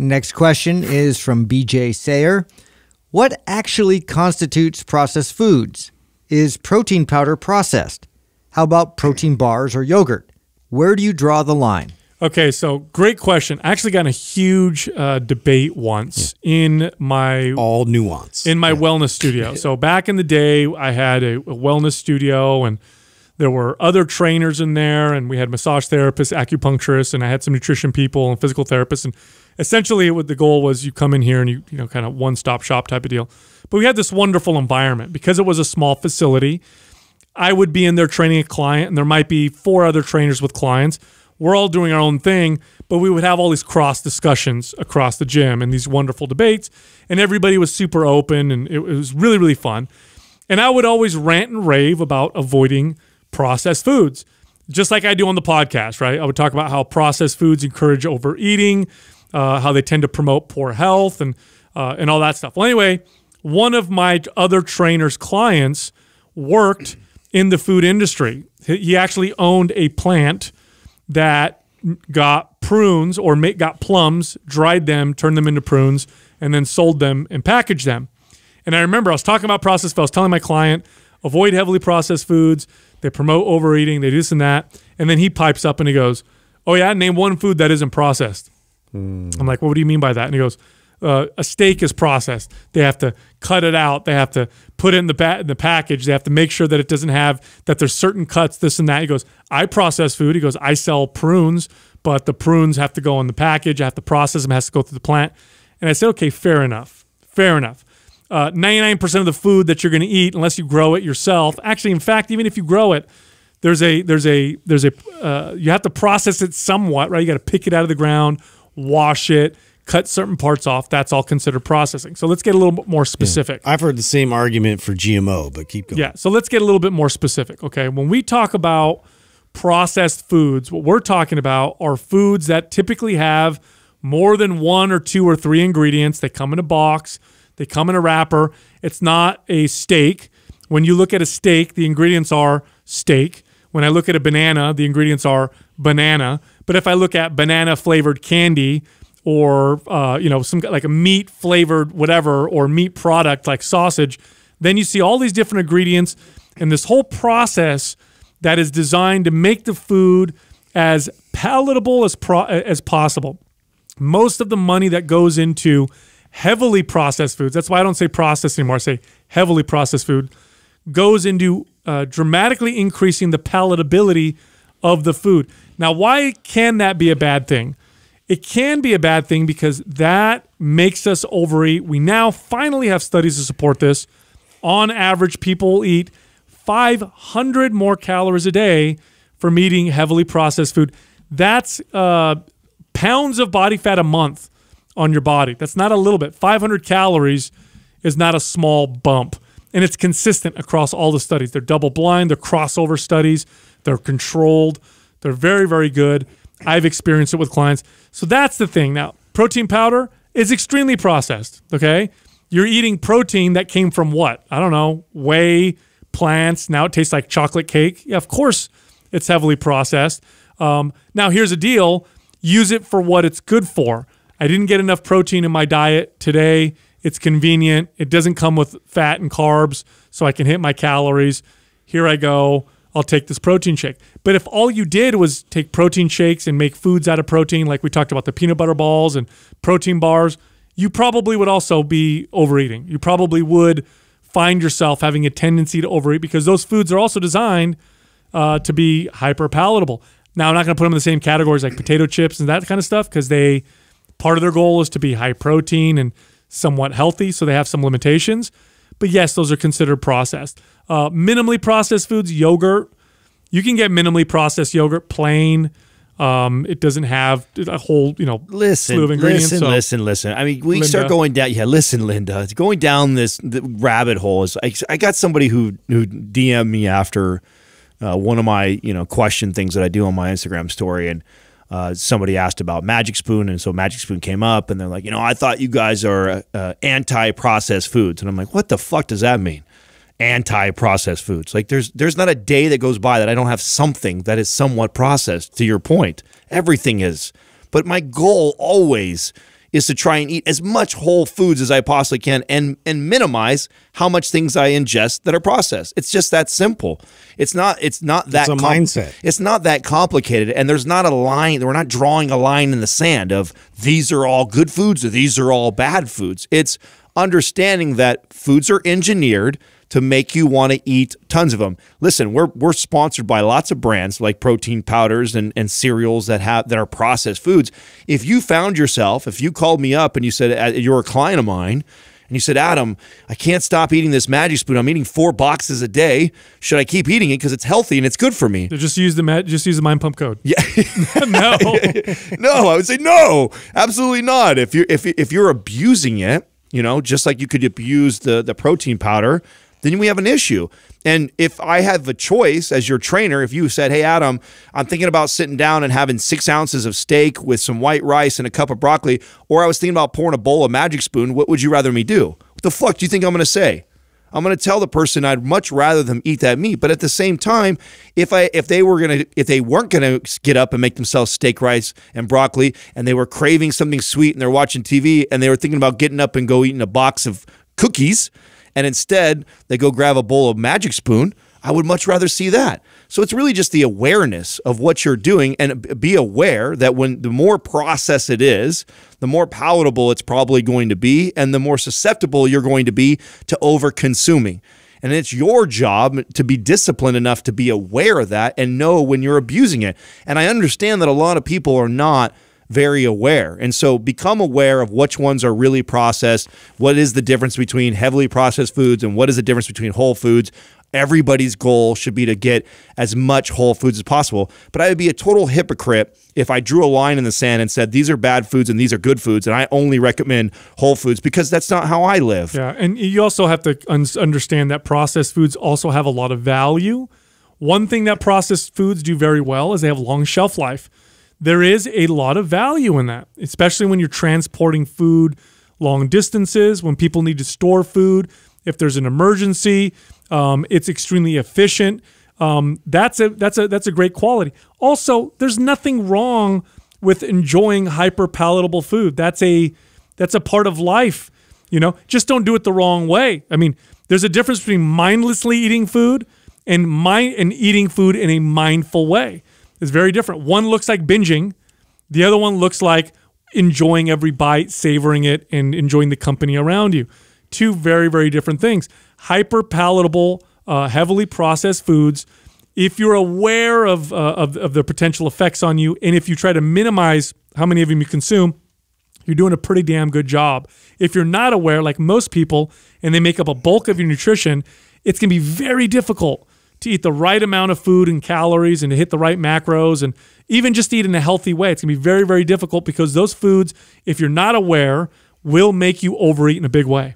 Next question is from BJ Sayer. What actually constitutes processed foods? Is protein powder processed? How about protein bars or yogurt? Where do you draw the line? Okay, so great question. I actually got in a huge uh, debate once yeah. in my all nuance in my yeah. wellness studio. so back in the day, I had a, a, wellness studio, and there were other trainers in there, and we had massage therapists, acupuncturists, and I had some nutrition people and physical therapists, and essentially what the goal was you come in here and you you know kind of one stop shop type of deal but we had this wonderful environment because it was a small facility i would be in there training a client and there might be four other trainers with clients we're all doing our own thing but we would have all these cross discussions across the gym and these wonderful debates and everybody was super open and it, it was really really fun and i would always rant and rave about avoiding processed foods just like i do on the podcast right i would talk about how processed foods encourage overeating uh, how they tend to promote poor health and uh, and all that stuff. Well, anyway, one of my other trainer's clients worked in the food industry. He actually owned a plant that got prunes or got plums, dried them, turned them into prunes, and then sold them and packaged them. And I remember I was talking about processed food. I was telling my client, avoid heavily processed foods. They promote overeating. They do this and that. And then he pipes up and he goes, "Oh yeah, name one food that isn't processed." Mm. I'm like, well, what do you mean by that? And he goes, uh, a steak is processed. They have to cut it out. They have to put it in the ba- in the package. They have to make sure that it doesn't have that there's certain cuts, this and that. He goes, I process food. He goes, I sell prunes, but the prunes have to go in the package. I have to process them. It has to go through the plant. And I said, okay, fair enough, fair enough. 99% uh, of the food that you're going to eat, unless you grow it yourself, actually, in fact, even if you grow it, there's a there's a there's a uh, you have to process it somewhat, right? You got to pick it out of the ground wash it, cut certain parts off. That's all considered processing. So let's get a little bit more specific. Yeah. I've heard the same argument for GMO, but keep going. Yeah. So let's get a little bit more specific. Okay. When we talk about processed foods, what we're talking about are foods that typically have more than one or two or three ingredients. They come in a box, they come in a wrapper. It's not a steak. When you look at a steak, the ingredients are steak. When I look at a banana, the ingredients are banana. But if I look at banana flavored candy or uh, you know some like a meat flavored whatever or meat product like sausage, then you see all these different ingredients and this whole process that is designed to make the food as palatable as as possible. Most of the money that goes into heavily processed foods, that's why I don't say processed anymore, I say heavily processed food, goes into uh, dramatically increasing the palatability of the food. Now, why can that be a bad thing? It can be a bad thing because that makes us overeat. We now finally have studies to support this. On average, people eat 500 more calories a day from eating heavily processed food. That's uh, pounds of body fat a month on your body. That's not a little bit. 500 calories is not a small bump. And it's consistent across all the studies. They're double blind, they're crossover studies. They're controlled. They're very, very good. I've experienced it with clients. So that's the thing. Now, protein powder is extremely processed. Okay. You're eating protein that came from what? I don't know, whey, plants. Now it tastes like chocolate cake. Yeah, of course it's heavily processed. Um, now, here's a deal use it for what it's good for. I didn't get enough protein in my diet today. It's convenient. It doesn't come with fat and carbs, so I can hit my calories. Here I go. I'll take this protein shake. But if all you did was take protein shakes and make foods out of protein, like we talked about the peanut butter balls and protein bars, you probably would also be overeating. You probably would find yourself having a tendency to overeat because those foods are also designed uh, to be hyper palatable. Now, I'm not going to put them in the same categories like potato chips and that kind of stuff because they part of their goal is to be high protein and somewhat healthy, so they have some limitations. But yes, those are considered processed. Uh, minimally processed foods, yogurt. You can get minimally processed yogurt plain. Um, it doesn't have a whole, you know, listen, slew of ingredients. Listen, so. listen, listen. I mean, we Linda. start going down. Yeah, listen, Linda. It's going down this rabbit hole. Is I, I, got somebody who who DM'd me after uh, one of my you know question things that I do on my Instagram story, and uh, somebody asked about Magic Spoon, and so Magic Spoon came up, and they're like, you know, I thought you guys are uh, anti-processed foods, and I'm like, what the fuck does that mean? Anti-processed foods. Like, there's there's not a day that goes by that I don't have something that is somewhat processed. To your point, everything is. But my goal always is to try and eat as much whole foods as I possibly can and and minimize how much things I ingest that are processed. It's just that simple. It's not it's not that it's mindset. It's not that complicated and there's not a line we're not drawing a line in the sand of these are all good foods or these are all bad foods. It's understanding that foods are engineered to make you want to eat tons of them. Listen, we're we're sponsored by lots of brands like protein powders and, and cereals that have that are processed foods. If you found yourself, if you called me up and you said you're a client of mine, and you said, Adam, I can't stop eating this magic spoon. I'm eating four boxes a day. Should I keep eating it because it's healthy and it's good for me? So just use the just use the mind pump code. Yeah, no, no. I would say no, absolutely not. If you if if you're abusing it, you know, just like you could abuse the the protein powder then we have an issue. And if I have a choice as your trainer, if you said, Hey, Adam, I'm thinking about sitting down and having six ounces of steak with some white rice and a cup of broccoli, or I was thinking about pouring a bowl of magic spoon, what would you rather me do? What the fuck do you think I'm going to say? I'm going to tell the person I'd much rather them eat that meat. But at the same time, if I if they were going to if they weren't going to get up and make themselves steak rice and broccoli and they were craving something sweet and they're watching TV and they were thinking about getting up and go eating a box of cookies, and instead they go grab a bowl of magic spoon, I would much rather see that. So it's really just the awareness of what you're doing and be aware that when the more process it is, the more palatable it's probably going to be and the more susceptible you're going to be to over consuming. And it's your job to be disciplined enough to be aware of that and know when you're abusing it. And I understand that a lot of people are not very aware. And so become aware of which ones are really processed. What is the difference between heavily processed foods and what is the difference between whole foods? Everybody's goal should be to get as much whole foods as possible. But I would be a total hypocrite if I drew a line in the sand and said these are bad foods and these are good foods, and I only recommend whole foods because that's not how I live. Yeah, and you also have to un understand that processed foods also have a lot of value. One thing that processed foods do very well is they have long shelf life there is a lot of value in that, especially when you're transporting food long distances, when people need to store food, if there's an emergency, um, it's extremely efficient. Um, that's a that's a that's a great quality. Also, there's nothing wrong with enjoying hyper palatable food. That's a that's a part of life. You know, just don't do it the wrong way. I mean, there's a difference between mindlessly eating food and mind and eating food in a mindful way is very different. One looks like binging, the other one looks like enjoying every bite, savoring it, and enjoying the company around you. Two very, very different things. Hyper palatable, uh, heavily processed foods. If you're aware of, uh, of, of the potential effects on you, and if you try to minimize how many of them you consume, you're doing a pretty damn good job. If you're not aware, like most people, and they make up a bulk of your nutrition, it's going to be very difficult to eat the right amount of food and calories and to hit the right macros and even just eat in a healthy way. It's going to be very, very difficult because those foods, if you're not aware, will make you overeat in a big way.